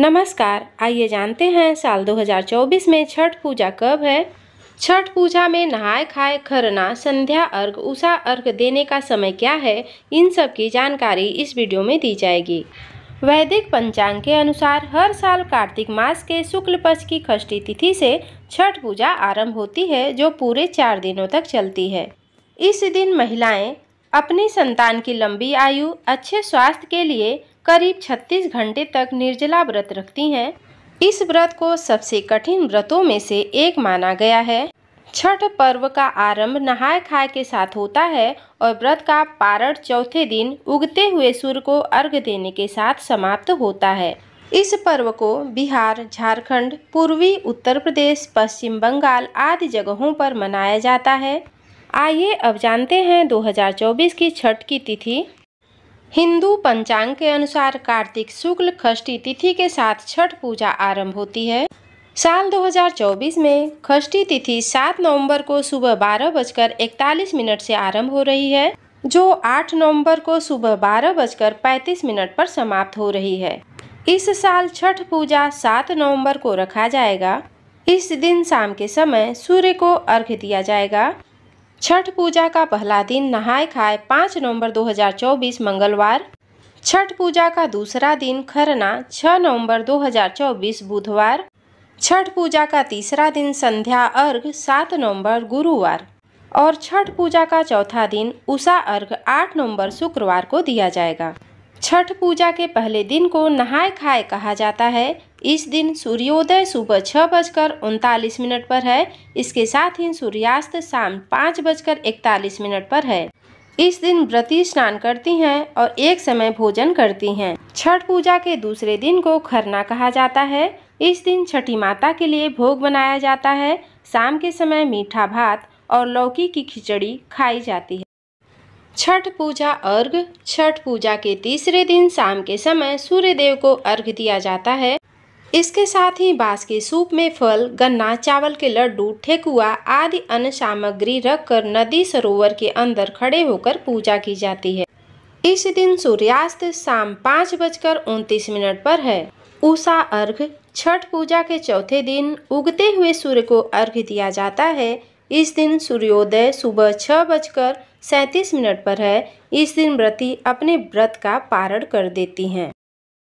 नमस्कार आइए जानते हैं साल 2024 में छठ पूजा कब है छठ पूजा में नहाए खाए खरना संध्या अर्घ उषा अर्घ देने का समय क्या है इन सब की जानकारी इस वीडियो में दी जाएगी वैदिक पंचांग के अनुसार हर साल कार्तिक मास के शुक्ल पक्ष की खष्टी तिथि से छठ पूजा आरंभ होती है जो पूरे चार दिनों तक चलती है इस दिन महिलाएं अपनी संतान की लंबी आयु अच्छे स्वास्थ्य के लिए करीब 36 घंटे तक निर्जला व्रत रखती हैं इस व्रत को सबसे कठिन व्रतों में से एक माना गया है छठ पर्व का आरंभ नहाय खाए के साथ होता है और व्रत का पारण चौथे दिन उगते हुए सूर्य को अर्घ देने के साथ समाप्त होता है इस पर्व को बिहार झारखंड पूर्वी उत्तर प्रदेश पश्चिम बंगाल आदि जगहों पर मनाया जाता है आइए अब जानते हैं 2024 की छठ की तिथि हिंदू पंचांग के अनुसार कार्तिक शुक्ल खष्टी तिथि के साथ छठ पूजा आरंभ होती है साल 2024 में षष्ठी तिथि 7 नवंबर को सुबह बारह बजकर इकतालीस मिनट से आरंभ हो रही है जो 8 नवंबर को सुबह बारह बजकर पैंतीस मिनट पर समाप्त हो रही है इस साल छठ पूजा 7 नवंबर को रखा जाएगा इस दिन शाम के समय सूर्य को अर्घ दिया जाएगा छठ पूजा का पहला दिन नहाए खाए पाँच नवंबर 2024 मंगलवार छठ पूजा का दूसरा दिन खरना 6 नवंबर 2024 बुधवार छठ पूजा का तीसरा दिन संध्या अर्घ 7 नवंबर गुरुवार और छठ पूजा का चौथा दिन उषा अर्घ 8 नवंबर शुक्रवार को दिया जाएगा छठ पूजा के पहले दिन को नहाय खाए कहा जाता है इस दिन सूर्योदय सुबह छः बजकर उनतालीस मिनट पर है इसके साथ ही सूर्यास्त शाम पाँच बजकर इकतालीस मिनट पर है इस दिन व्रती स्नान करती हैं और एक समय भोजन करती हैं छठ पूजा के दूसरे दिन को खरना कहा जाता है इस दिन छठी माता के लिए भोग बनाया जाता है शाम के समय मीठा भात और लौकी की खिचड़ी खाई जाती है छठ पूजा अर्घ छठ पूजा के तीसरे दिन शाम के समय सूर्य देव को अर्घ दिया जाता है इसके साथ ही बांस के सूप में फल गन्ना चावल के लड्डू ठेकुआ आदि अन्य सामग्री रखकर नदी सरोवर के अंदर खड़े होकर पूजा की जाती है इस दिन सूर्यास्त शाम पाँच बजकर उनतीस मिनट पर है उषा अर्घ छठ पूजा के चौथे दिन उगते हुए सूर्य को अर्घ दिया जाता है इस दिन सूर्योदय सुबह छः बजकर सैंतीस मिनट पर है इस दिन व्रती अपने व्रत का पारण कर देती हैं